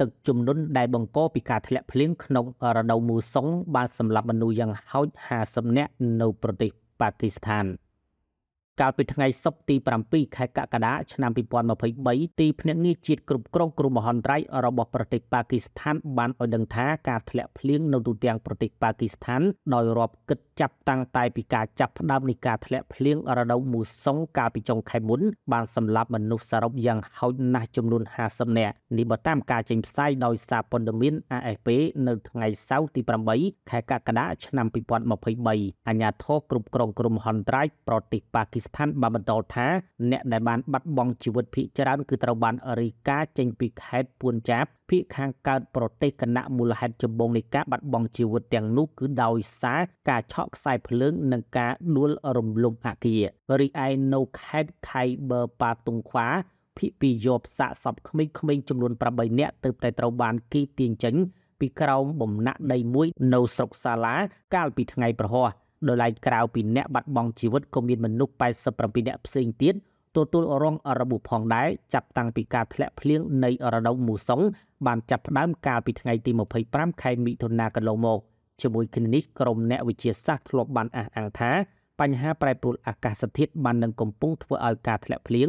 ទឹកជំនន់ដែលបង្កពីការធ្លាក់ភ្លៀងក្នុងរដូវមូសុងបានសម្លាប់មនុស្សយ៉ាងហោច50នាក់នៅប្រទេសប៉ាគីស្ថាន។កាលពីថ្ងៃសុក្រទី7ខែកក្កដាឆ្នាំ2023ទីភ្នាក់ងារជាតិគ្រប់គ្រងគ្រោះមហន្តរាយរបស់ប្រទេសប៉ាគីស្ថានបានឲ្យដឹងថាការធ្លាក់ភ្លៀងនៅទូទាំងប្រទេសប៉ាគីស្ថានដោយរាប់គិតចាប់តាំងតែពីការចាប់ផ្ដើមនៃការធ្លាក់ភ្លៀងរដូវមូសុងកាលពីចុងខែមុន បានសម្លាប់មនុស្សសរុបយ៉ាងហោចណាស់ចំនួន50នាក់នេះបើតាមការចេញផ្សាយដោយសារព័ត៌មាន AFP នៅថ្ងៃសៅរ៍ទី8ខែកក្កដាឆ្នាំ2023អាជ្ញាធរគ្រប់គ្រងគ្រោះមហន្តរាយប្រទេសប៉ាគីស្ថានបានបន្តថាអ្នកដែលបានបាត់បង់ជីវិតភៀកច្រើនគឺត្រូវបានរីកាចេញពីខេត្តពួនចាបភៀកខាងកើតប្រទេសគណៈមូលហេតុចម្បងនៃការបាត់បង់ជីវិតទាំងនោះគឺដោយសារការឆក់ខ្សែភ្លើង និងការដួលរំលំអគាររីឯនៅខេត្តខៃបឺប៉ាតុងខ្វាភិពីយប់សាកសពក្មេងៗចំនួន8នាក់ទើបតែត្រូវបានគេទាញចេញពីក្រោមបំណាក់ដីមួយនៅស្រុកសាឡាកាលពីថ្ងៃប្រហោះដោយឡែកក្រៅពីអ្នកបាត់បង់ជីវិតក៏មានមនុស្ស87អ្នកផ្សេងទៀតទទួលរងរបួសផងដែរចាប់តាំងពីការធ្លាក់ភ្លៀងនៃរដូវមូសុងបានចាប់ផ្ដើមកាលពីថ្ងៃទី25ខែមិថុនាកន្លងមកជាមួយគ្នានេះក្រមអ្នកវិទ្យាសាស្ត្រធ្លាប់បានអះអាងថា បញ្ហាប្រែប្រួលអាកាសធាតុបាននឹងកំពុងធ្វើឲ្យការធ្លាក់ភ្លៀង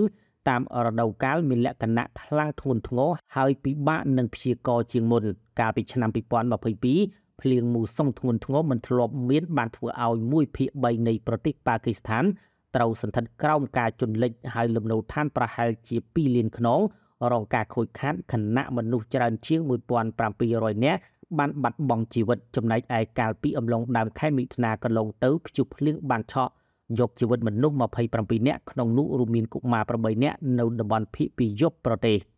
តាម រដូវកាលមានលក្ខណៈខ្លាំងធ្ងន់ធ្ងរហើយពិបាកនឹងព្យាករជាងមុនកាលពីឆ្នាំ2022ភ្លៀងមូសុងធ្ងន់ធ្ងរមិនធ្លាប់មានបានធ្វើឲ្យមួយភាគ3នៃប្រទេសប៉ាគីស្ថានត្រូវសន្ធិដ្ឋក្រោមការជន់លិចហើយលំនៅឋានប្រហែលជា2លានខ្នងរងការខូចខាតខណៈមនុស្សច្រើនជាង1700នាក់បានបាត់បង់ជីវិតចំណែកឯកាលពីអំឡុងដើមខែមិថុនាកន្លងទៅព្យុះភ្លៀងបានឆក់យកជីវិតមនុស្ស27នាក់ក្នុងនោះរួមមានកុមារ8នាក់នៅតំបន់ភៀកពីយប់ប្រទេស។